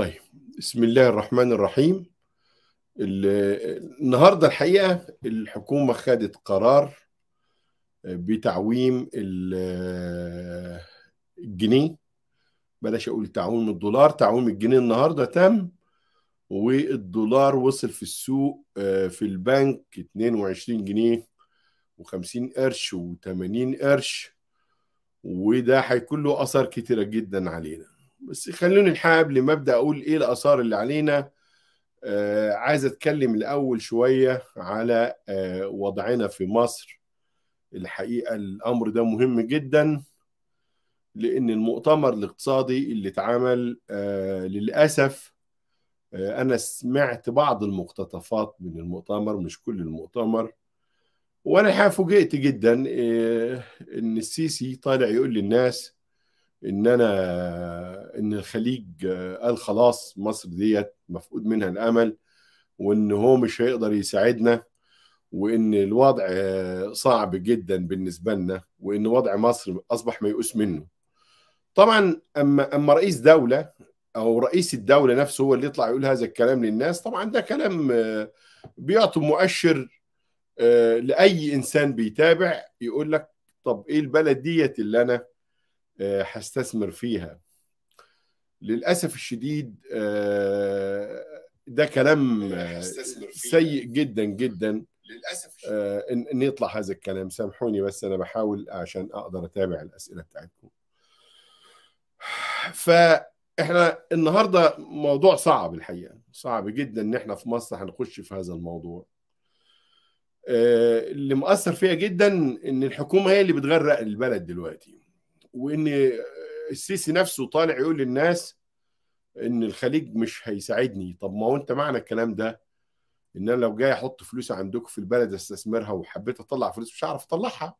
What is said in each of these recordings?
طيب بسم الله الرحمن الرحيم النهارده الحقيقه الحكومه خدت قرار آه، بتعويم آه، الجنيه بلاش اقول تعويم الدولار تعويم الجنيه النهارده تم والدولار وصل في السوق آه، في البنك 22 جنيه و50 قرش و80 قرش وده هيكون له اثر كتيره جدا علينا بس خلوني نحاب لما ابدا اقول ايه الاثار اللي علينا آه عايز اتكلم الاول شويه على آه وضعنا في مصر الحقيقه الامر ده مهم جدا لان المؤتمر الاقتصادي اللي اتعمل آه للاسف آه انا سمعت بعض المقتطفات من المؤتمر مش كل المؤتمر وانا فوجئت جدا آه ان السيسي طالع يقول للناس ان انا ان الخليج قال خلاص مصر ديت مفقود منها الامل وان هو مش هيقدر يساعدنا وان الوضع صعب جدا بالنسبه لنا وان وضع مصر اصبح ميؤوس منه طبعا اما اما رئيس دوله او رئيس الدوله نفسه هو اللي يطلع يقول هذا الكلام للناس طبعا ده كلام بيعطي مؤشر لاي انسان بيتابع يقول لك طب ايه البلد ديت اللي انا آه، هستثمر فيها للاسف الشديد آه، ده كلام آه، سيء جدا جدا للاسف ان يطلع هذا الكلام سامحوني بس انا بحاول عشان اقدر اتابع الاسئله بتاعتكم فاحنا النهارده موضوع صعب الحقيقه صعب جدا ان احنا في مصر هنخش في هذا الموضوع اللي مأثر فيها جدا ان الحكومه هي اللي بتغرق البلد دلوقتي وان السيسي نفسه طالع يقول للناس ان الخليج مش هيساعدني طب ما هو انت معنى الكلام ده ان انا لو جاي احط فلوس عندكم في البلد استثمرها وحبيت اطلع فلوس مش هعرف اطلعها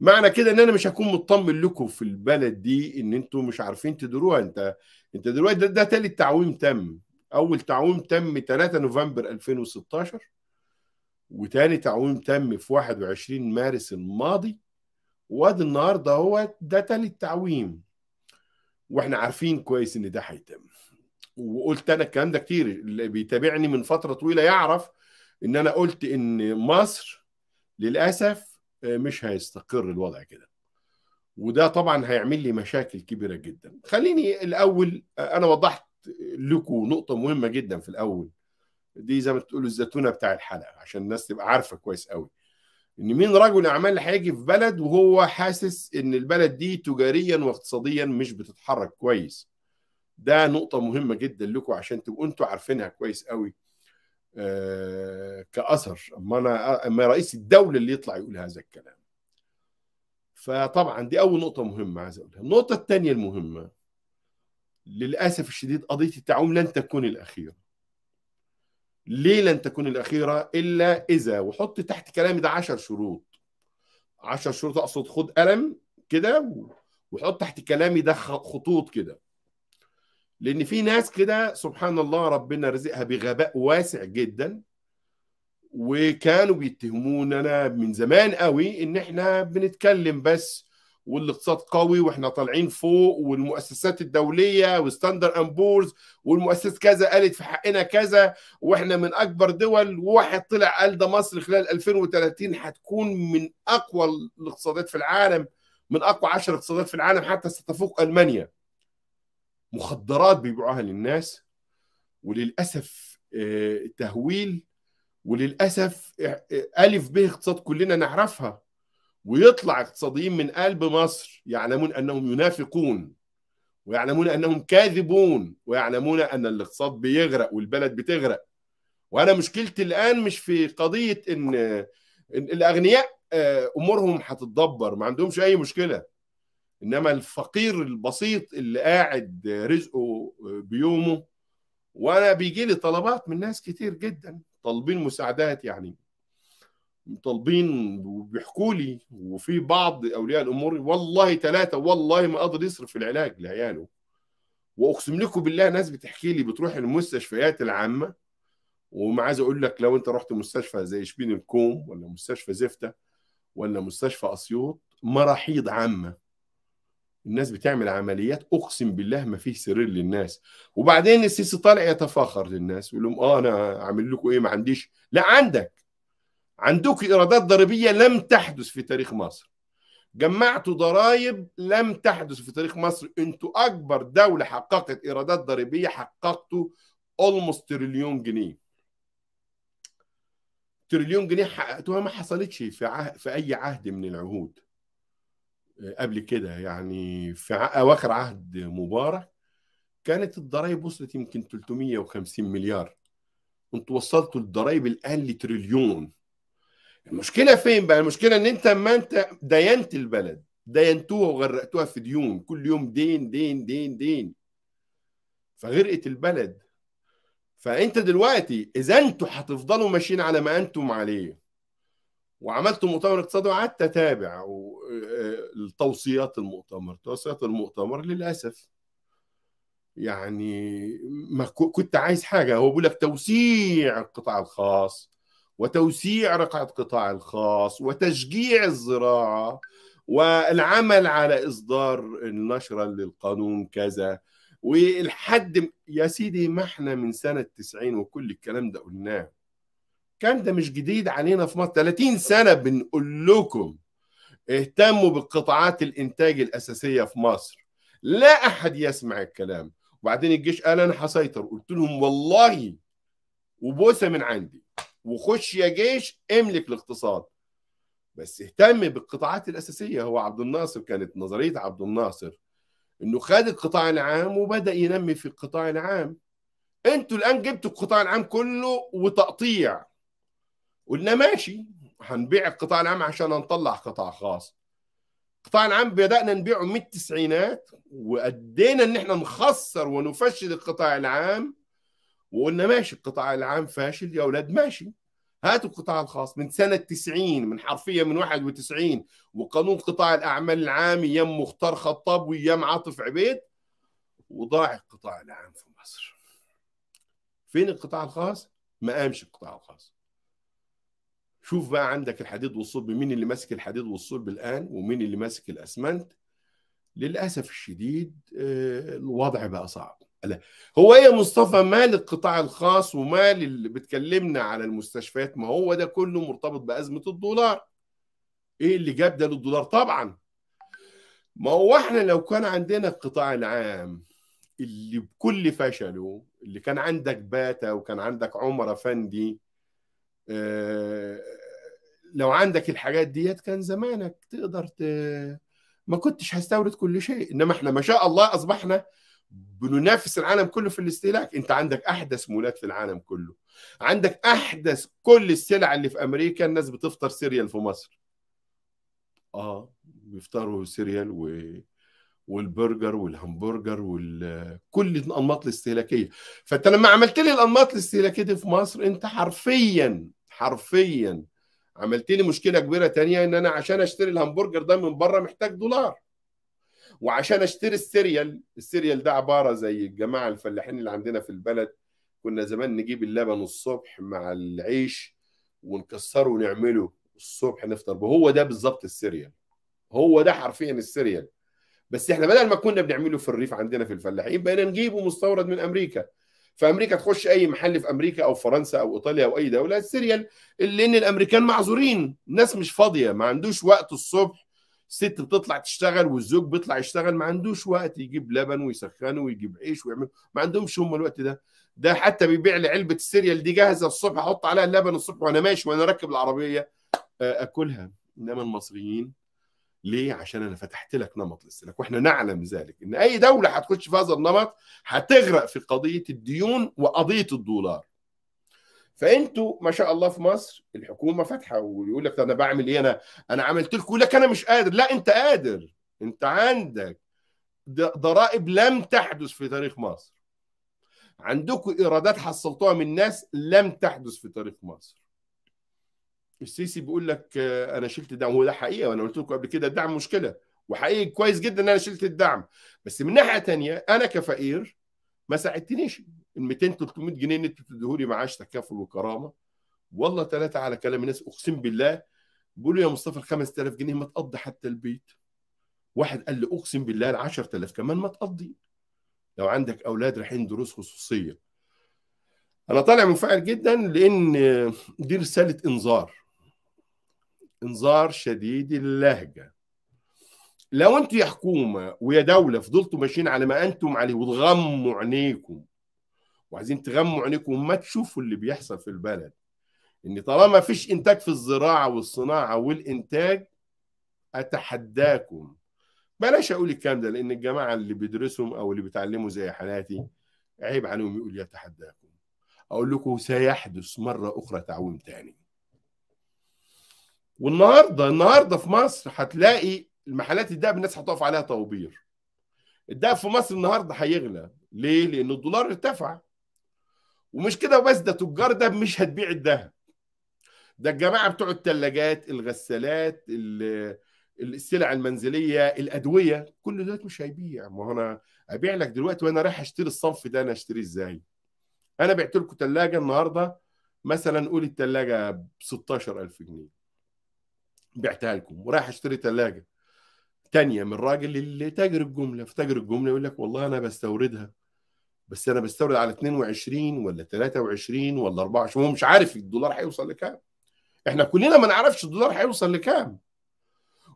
معنى كده ان انا مش هكون مطمن لكم في البلد دي ان انتوا مش عارفين تديروها انت انت دلوقتي ده, ده تالت تعويم تم اول تعويم تم 3 نوفمبر 2016 وتاني تعويم تم في 21 مارس الماضي واد النار ده هو ده تاني التعويم واحنا عارفين كويس ان ده هيتم وقلت انا الكلام ده كتير اللي بيتابعني من فتره طويله يعرف ان انا قلت ان مصر للاسف آه، مش هيستقر الوضع كده وده طبعا هيعمل لي مشاكل كبيره جدا خليني الاول آه، انا وضحت لكم نقطه مهمه جدا في الاول دي زي ما تقولوا الزتونه بتاع الحلقه عشان الناس تبقى عارفه كويس قوي ان مين رجل اعمال هيجي في بلد وهو حاسس ان البلد دي تجاريا واقتصاديا مش بتتحرك كويس ده نقطه مهمه جدا لكم عشان تبقوا انتوا عارفينها كويس قوي آه كاثر اما انا اما رئيس الدوله اللي يطلع يقول هذا الكلام فطبعا دي اول نقطه مهمه عايز اقولها النقطه الثانيه المهمه للاسف الشديد قضيه التعاون لن تكون الاخيره ليه لن تكون الأخيرة إلا إذا وحط تحت كلامي ده 10 شروط 10 شروط أقصد خد قلم كده وحط تحت كلامي ده خطوط كده لأن في ناس كده سبحان الله ربنا رزقها بغباء واسع جدا وكانوا بيتهموننا من زمان قوي إن إحنا بنتكلم بس والاقتصاد قوي واحنا طالعين فوق والمؤسسات الدوليه وستاندر اند بورز والمؤسسه كذا قالت في حقنا كذا واحنا من اكبر دول وواحد طلع قال ده مصر خلال 2030 هتكون من اقوى الاقتصادات في العالم من اقوى 10 اقتصادات في العالم حتى ستفوق المانيا مخدرات بيبيعوها للناس وللاسف آه، تهويل وللاسف آه، آه، الف به اقتصاد كلنا نعرفها ويطلع اقتصاديين من قلب مصر يعلمون انهم ينافقون ويعلمون انهم كاذبون ويعلمون ان الاقتصاد بيغرق والبلد بتغرق وانا مشكلتي الان مش في قضيه ان, إن الاغنياء آه، امورهم هتتدبر ما عندهمش اي مشكله انما الفقير البسيط اللي قاعد رزقه آه، بيومه وانا بيجي لي طلبات من ناس كتير جدا طالبين مساعدات يعني مطالبين وبيحكوا لي وفي بعض اولياء الامور والله ثلاثه والله ما قادر يصرف في العلاج لعياله واقسم لكم بالله ناس بتحكي لي بتروح المستشفيات العامه وما عايز اقول لك لو انت رحت مستشفى زي شبين الكوم ولا مستشفى زفته ولا مستشفى اسيوط مراحيض عامه الناس بتعمل عمليات اقسم بالله ما فيه سرير للناس وبعدين السيسي طالع يتفاخر للناس يقول لهم اه انا عامل لكم ايه ما عنديش لا عندك عندك ايرادات ضريبيه لم تحدث في تاريخ مصر جمعتوا ضرائب لم تحدث في تاريخ مصر انتوا اكبر دوله حققت ايرادات ضريبيه حققتوا اولموست تريليون جنيه تريليون جنيه حققتوها ما حصلتش في عه... في اي عهد من العهود قبل كده يعني في اواخر عهد مبارك كانت الضرائب وصلت يمكن 350 مليار انتوا وصلتوا الضرائب الان لتريليون المشكله فين بقى المشكله ان انت ما انت دينت البلد دينتوها وغرقتوها في ديون كل يوم دين دين دين دين فغرقت البلد فانت دلوقتي اذا انتوا هتفضلوا ماشيين على ما انتم عليه وعملت مؤتمر اقتصادي وقعدت اتابع آه، توصيات المؤتمر توصيات المؤتمر للاسف يعني ما كنت عايز حاجه هو بيقول لك توسيع القطاع الخاص وتوسيع رقعة قطاع الخاص وتشجيع الزراعة والعمل على إصدار النشرة للقانون كذا والحد يا سيدي ما احنا من سنة 90 وكل الكلام ده قلناه كان ده مش جديد علينا في مصر 30 سنة بنقول لكم اهتموا بالقطاعات الإنتاج الأساسية في مصر لا أحد يسمع الكلام وبعدين الجيش قال أنا هسيطر قلت لهم والله وبوسة من عندي وخش يا جيش املك الاقتصاد بس اهتم بالقطاعات الاساسيه هو عبد الناصر كانت نظريه عبد الناصر انه خد القطاع العام وبدا ينمي في القطاع العام انتوا الان جبتوا القطاع العام كله وتقطيع قلنا ماشي هنبيع القطاع العام عشان نطلع قطاع خاص القطاع العام بدانا نبيعه من التسعينات وادينا ان احنا نخسر ونفشل القطاع العام وقلنا ماشي القطاع العام فاشل يا اولاد ماشي هاتوا القطاع الخاص من سنة 90 من حرفيا من 91 وقانون قطاع الأعمال العام يم مختار خطاب ويم عاطف عبيد وضاع القطاع العام في مصر فين القطاع الخاص؟ ما قامش القطاع الخاص شوف بقى عندك الحديد والصلب مين اللي ماسك الحديد والصلب الآن ومين اللي ماسك الأسمنت للأسف الشديد آه، الوضع بقى صعب هو يا مصطفى مال القطاع الخاص ومال اللي بتكلمنا على المستشفيات ما هو ده كله مرتبط بأزمة الدولار ايه اللي جاب ده للدولار طبعا ما هو احنا لو كان عندنا القطاع العام اللي بكل فشله اللي كان عندك باتا وكان عندك عمر افندي اه لو عندك الحاجات ديت كان زمانك تقدر ت... ما كنتش هستورد كل شيء انما احنا ما شاء الله اصبحنا بننافس العالم كله في الاستهلاك انت عندك احدث مولات في العالم كله عندك احدث كل السلع اللي في امريكا الناس بتفطر سيريال في مصر اه بيفطروا سيريال و... والبرجر والهمبرجر وكل وال... الانماط الاستهلاكيه فانت لما عملت لي الانماط الاستهلاكيه دي في مصر انت حرفيا حرفيا عملت لي مشكله كبيره تانية ان انا عشان اشتري الهمبرجر ده من بره محتاج دولار وعشان اشتري السيريال السيريال ده عباره زي الجماعه الفلاحين اللي عندنا في البلد كنا زمان نجيب اللبن الصبح مع العيش ونكسره ونعمله الصبح نفطر به هو ده بالظبط السيريال هو ده حرفيا السيريال بس احنا بدل ما كنا بنعمله في الريف عندنا في الفلاحين بقينا نجيبه مستورد من امريكا فامريكا تخش اي محل في امريكا او فرنسا او ايطاليا او اي دوله السيريال اللي ان الامريكان معذورين الناس مش فاضيه ما عندوش وقت الصبح الست بتطلع تشتغل والزوج بيطلع يشتغل ما عندوش وقت يجيب لبن ويسخنه ويجيب عيش ويعمل ما عندهمش هم الوقت ده ده حتى بيبيع لي علبه السيريال دي جاهزه الصبح احط عليها اللبن الصبح وانا ماشي وانا راكب العربيه آه، اكلها انما المصريين ليه؟ عشان انا فتحت لك نمط الاستهلاك واحنا نعلم ذلك ان اي دوله هتخش في هذا النمط هتغرق في قضيه الديون وقضيه الدولار فانتوا ما شاء الله في مصر الحكومه فاتحه ويقول لك انا بعمل ايه انا انا عملت لكم لك انا مش قادر لا انت قادر انت عندك ضرائب لم تحدث في تاريخ مصر عندكم ايرادات حصلتوها من ناس لم تحدث في تاريخ مصر السيسي بيقول لك آه، انا شلت دعم هو ده حقيقه وانا قلت لكم قبل كده الدعم مشكله وحقيقي كويس جدا ان انا شلت الدعم بس من ناحيه تانية انا كفقير ما ساعدتنيش ال 200 300 جنيه اللي انت بتديهولي معاش تكافل وكرامه والله ثلاثه على كلام الناس اقسم بالله بيقولوا يا مصطفى ال 5000 جنيه ما تقضي حتى البيت واحد قال لي اقسم بالله ال 10000 كمان ما تقضي لو عندك اولاد رايحين دروس خصوصيه انا طالع منفعل جدا لان دي رساله انذار انذار شديد اللهجه لو انتوا يا حكومه ويا دوله فضلتوا ماشيين على ما انتم عليه وتغموا عينيكم وعايزين تغموا عينيكم وما تشوفوا اللي بيحصل في البلد ان طالما فيش انتاج في الزراعه والصناعه والانتاج اتحداكم بلاش اقول الكلام ده لان الجماعه اللي بيدرسهم او اللي بيتعلموا زي حالاتي عيب عليهم يقول يتحداكم اقول لكم سيحدث مره اخرى تعويم تاني والنهارده النهارده في مصر هتلاقي المحلات الدهب الناس هتقف عليها طوابير الدهب في مصر النهارده هيغلى ليه؟ لان الدولار ارتفع ومش كده وبس ده تجار ده مش هتبيع الذهب ده الجماعه بتوع الثلاجات الغسالات السلع المنزليه الادويه كل ده مش هيبيع ما هو انا ابيع لك دلوقتي وانا رايح اشتري الصنف ده انا اشتريه ازاي انا بعت لكم ثلاجه النهارده مثلا قول الثلاجه ب 16000 جنيه بعتها لكم ورايح اشتري ثلاجه تانية من راجل اللي تاجر الجمله فتاجر الجمله يقول لك والله انا بستوردها بس انا بستورد على 22 ولا 23 ولا 24 هو مش عارف الدولار هيوصل لكام احنا كلنا ما نعرفش الدولار هيوصل لكام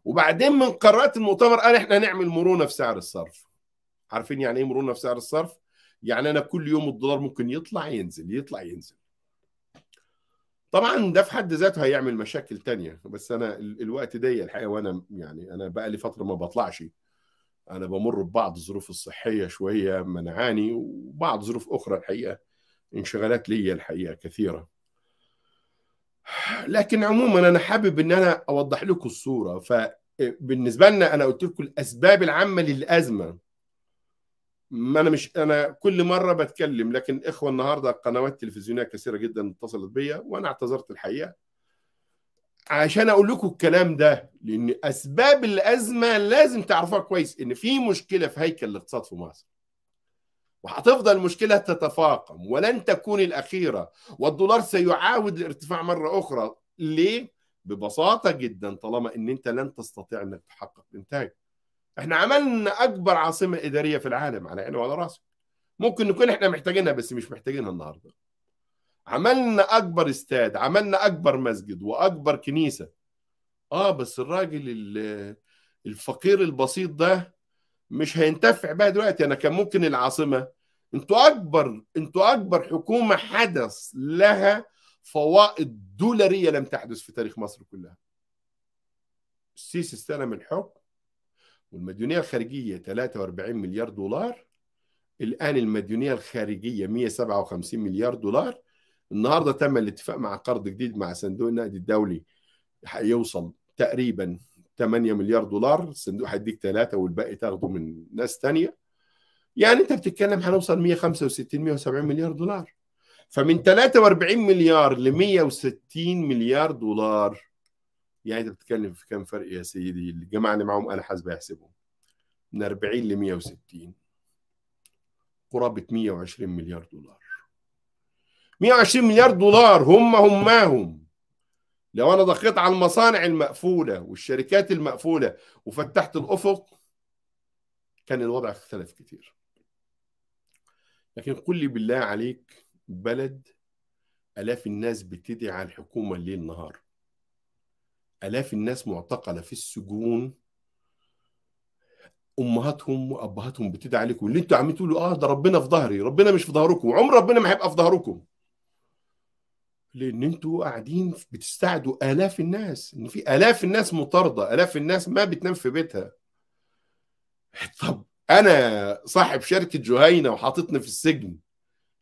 وبعدين من قرارات المؤتمر قال احنا هنعمل مرونه في سعر الصرف عارفين يعني ايه مرونه في سعر الصرف يعني انا كل يوم الدولار ممكن يطلع ينزل يطلع ينزل طبعا ده في حد ذاته هيعمل مشاكل تانية بس انا الوقت ده الحقيقه وانا يعني انا بقى لي فتره ما بطلعش انا بمر ببعض الظروف الصحيه شويه منعاني وبعض ظروف اخرى الحقيقه انشغالات ليا الحقيقه كثيره لكن عموما انا حابب ان انا اوضح لكم الصوره فبالنسبه لنا انا قلت لكم الاسباب العامه للازمه ما انا مش انا كل مره بتكلم لكن اخوه النهارده قنوات تلفزيونيه كثيره جدا اتصلت بيا وانا اعتذرت الحقيقه عشان اقول لكم الكلام ده لان اسباب الازمه لازم تعرفوها كويس ان في مشكله في هيكل الاقتصاد في مصر وهتفضل المشكلة تتفاقم ولن تكون الأخيرة والدولار سيعاود الارتفاع مرة أخرى ليه؟ ببساطة جدا طالما أن أنت لن تستطيع أنك تحقق إنتاج احنا عملنا أكبر عاصمة إدارية في العالم على عيني وعلى راسي ممكن نكون احنا محتاجينها بس مش محتاجينها النهارده عملنا اكبر استاد عملنا اكبر مسجد واكبر كنيسه اه بس الراجل الفقير البسيط ده مش هينتفع بقى دلوقتي انا كان ممكن العاصمه انتوا اكبر انتوا اكبر حكومه حدث لها فوائد دولاريه لم تحدث في تاريخ مصر كلها السيسي استلم الحكم والمديونيه الخارجيه 43 مليار دولار الان المديونيه الخارجيه 157 مليار دولار النهارده تم الاتفاق مع قرض جديد مع صندوق النقد الدولي هيوصل تقريبا 8 مليار دولار الصندوق هيديك ثلاثه والباقي تاخده من ناس ثانيه يعني انت بتتكلم هنوصل 165 170 مليار دولار فمن 43 مليار ل 160 مليار دولار يعني انت بتتكلم في كام فرق يا سيدي الجماعه اللي معاهم انا حاسبه يحسبهم من 40 ل 160 قرابه 120 مليار دولار 120 مليار دولار هم هماهم لو انا ضغطت على المصانع المقفوله والشركات المقفوله وفتحت الافق كان الوضع اختلف كتير لكن قل لي بالله عليك بلد الاف الناس بتدعي على الحكومه الليل نهار الاف الناس معتقله في السجون امهاتهم وابهاتهم بتدعي عليكم اللي انتوا عم تقولوا اه ده ربنا في ظهري ربنا مش في ظهركم وعمر ربنا ما هيبقى في ظهركم لان انتوا قاعدين بتستعدوا الاف الناس ان في الاف الناس مطارده الاف الناس ما بتنام في بيتها طب انا صاحب شركه جهينه وحاططني في السجن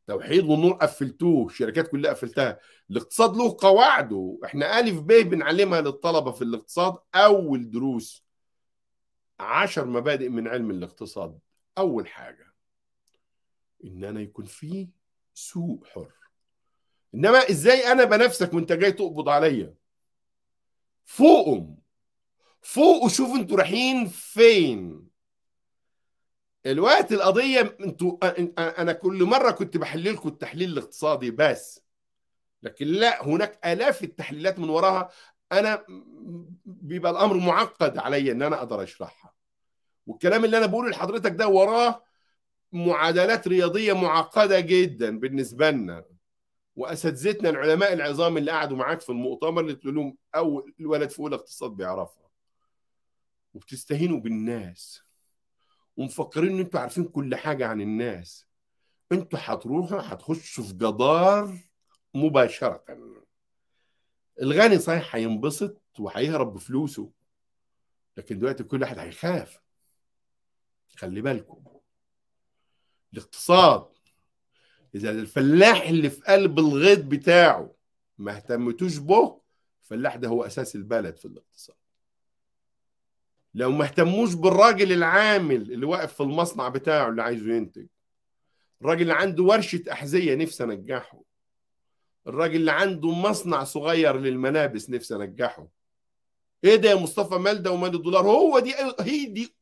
توحيد والنور قفلتوه الشركات كلها قفلتها الاقتصاد له قواعده احنا الف ب بنعلمها للطلبه في الاقتصاد اول دروس عشر مبادئ من علم الاقتصاد اول حاجه ان انا يكون في سوق حر انما ازاي انا بنافسك وانت جاي تقبض عليا فوقهم فوقوا شوفوا انتوا رايحين فين الوقت القضيه انتوا انا كل مره كنت بحلل لكم التحليل الاقتصادي بس لكن لا هناك الاف التحليلات من وراها انا بيبقى الامر معقد عليا ان انا اقدر اشرحها والكلام اللي انا بقوله لحضرتك ده وراه معادلات رياضيه معقده جدا بالنسبه لنا واساتذتنا العلماء العظام اللي قعدوا معاك في المؤتمر اللي تقول لهم اول الولد في اولى اقتصاد بيعرفها وبتستهينوا بالناس ومفكرين ان انتوا عارفين كل حاجه عن الناس انتوا هتروحوا هتخشوا في جدار مباشره الغني صحيح هينبسط وهيهرب بفلوسه لكن دلوقتي كل واحد هيخاف خلي بالكم الاقتصاد اذا الفلاح اللي في قلب الغيط بتاعه ما اهتمتوش به الفلاح ده هو اساس البلد في الاقتصاد لو ما اهتموش بالراجل العامل اللي واقف في المصنع بتاعه اللي عايزه ينتج الراجل اللي عنده ورشة أحذية نفسي أنجحه الراجل اللي عنده مصنع صغير للملابس نفسي أنجحه إيه ده يا مصطفى مال ده ومال الدولار هو دي هي دي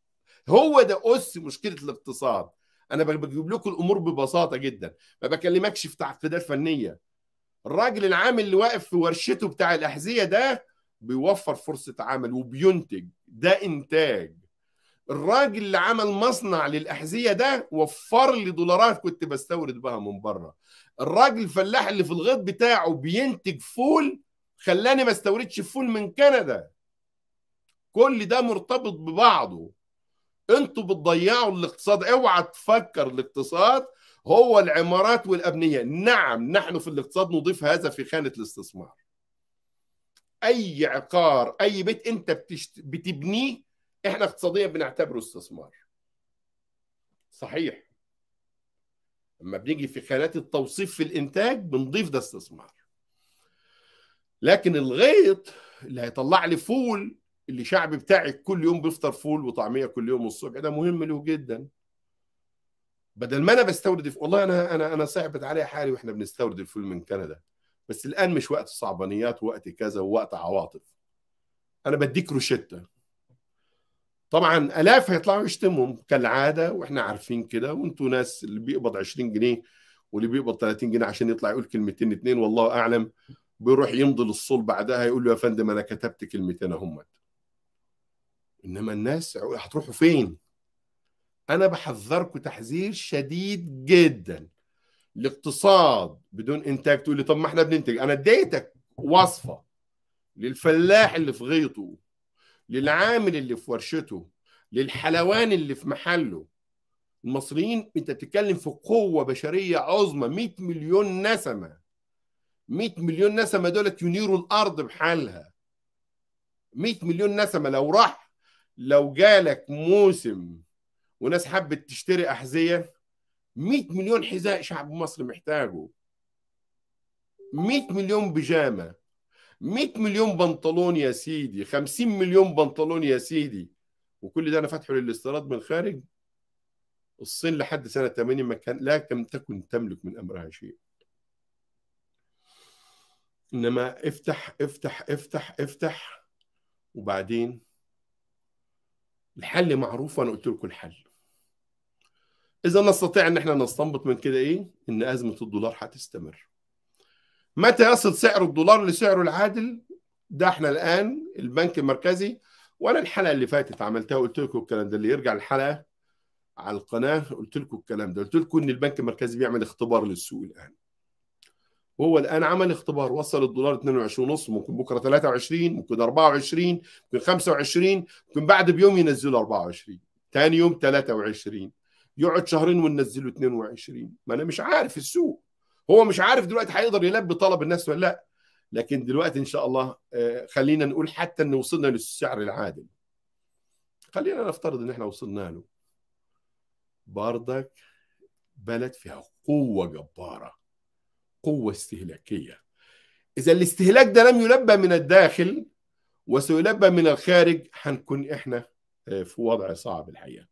هو ده أس مشكلة الاقتصاد انا بجيب لكم الامور ببساطه جدا ما بكلمكش في تعقيدات فنيه الراجل العامل اللي واقف في ورشته بتاع الاحذيه ده بيوفر فرصه عمل وبينتج ده انتاج الراجل اللي عمل مصنع للاحذيه ده وفر لي دولارات كنت بستورد بها من بره الراجل الفلاح اللي في الغيط بتاعه بينتج فول خلاني ما استوردش فول من كندا كل ده مرتبط ببعضه انتوا بتضيعوا الاقتصاد اوعى تفكر الاقتصاد هو العمارات والابنيه نعم نحن في الاقتصاد نضيف هذا في خانه الاستثمار اي عقار اي بيت انت بتشت... بتبنيه احنا اقتصاديا بنعتبره استثمار صحيح لما بنيجي في خانات التوصيف في الانتاج بنضيف ده استثمار لكن الغيط اللي هيطلع لي فول اللي شعبي بتاعك كل يوم بيفطر فول وطعميه كل يوم الصبح ده مهم له جدا بدل ما انا بستورد والله انا انا انا صعبت علي حالي واحنا بنستورد الفول من كندا بس الان مش وقت صعبانيات ووقت كذا ووقت عواطف انا بديك روشته طبعا الاف هيطلعوا يشتمهم كالعاده واحنا عارفين كده وانتوا ناس اللي بيقبض 20 جنيه واللي بيقبض 30 جنيه عشان يطلع يقول كلمتين اتنين والله اعلم بيروح يمضي للصلب بعدها يقول له يا فندم انا كتبت كلمتين اهمت انما الناس هتروحوا فين انا بحذركم تحذير شديد جدا الاقتصاد بدون انتاج تقول لي طب ما احنا بننتج انا اديتك وصفه للفلاح اللي في غيطه للعامل اللي في ورشته للحلوان اللي في محله المصريين انت بتتكلم في قوه بشريه عظمى 100 مليون نسمه 100 مليون نسمه دولت ينيروا الارض بحالها 100 مليون نسمه لو راح لو جالك موسم وناس حبت تشتري احذيه 100 مليون حذاء شعب مصر محتاجه 100 مليون بيجامه 100 مليون بنطلون يا سيدي 50 مليون بنطلون يا سيدي وكل ده انا فاتحه للاستيراد من الخارج الصين لحد سنه 80 ما كان لا كم تكن تملك من امرها شيء انما افتح افتح افتح افتح وبعدين الحل معروف وانا قلت لكم الحل اذا نستطيع ان احنا نستنبط من كده ايه ان ازمه الدولار هتستمر متى يصل سعر الدولار لسعره العادل ده احنا الان البنك المركزي وانا الحلقه اللي فاتت عملتها وقلت لكم الكلام ده اللي يرجع الحلقه على القناه قلت لكم الكلام ده قلت لكم ان البنك المركزي بيعمل اختبار للسوق الان وهو الان عمل اختبار وصل الدولار 22 ونص ممكن بكره 23 ممكن 24 ممكن 25 ممكن بعد بيوم ينزلوا 24 ثاني يوم 23 يقعد شهرين وننزله 22 ما انا مش عارف السوق هو مش عارف دلوقتي هيقدر يلبي طلب الناس ولا لا لكن دلوقتي ان شاء الله آه، خلينا نقول حتى ان وصلنا للسعر العادل خلينا نفترض ان احنا وصلنا له بردك بلد فيها قوه جباره قوة استهلاكية إذا الاستهلاك ده لم يلبى من الداخل وسيلبى من الخارج هنكون إحنا آه، في وضع صعب الحقيقة